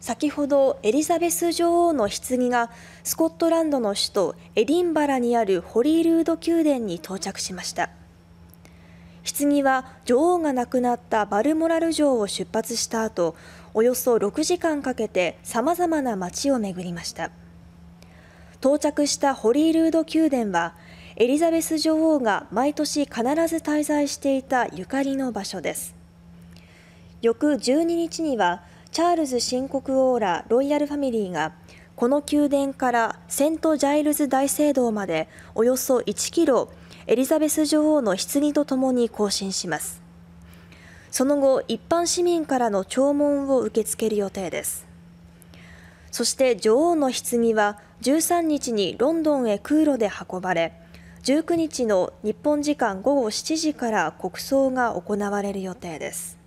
先ほどエリザベス女王の棺がスコットランドの首都エディンバラにあるホリールード宮殿に到着しました棺は女王が亡くなったバルモラル城を出発した後およそ6時間かけてさまざまな街を巡りました到着したホリールード宮殿はエリザベス女王が毎年必ず滞在していたゆかりの場所です翌12日にはチャールズ新国王らロイヤルファミリーがこの宮殿からセント・ジャイルズ大聖堂までおよそ1キロエリザベス女王の棺とともに行進しますその後一般市民からの弔問を受け付ける予定ですそして女王の棺は13日にロンドンへ空路で運ばれ19日の日本時間午後7時から国葬が行われる予定です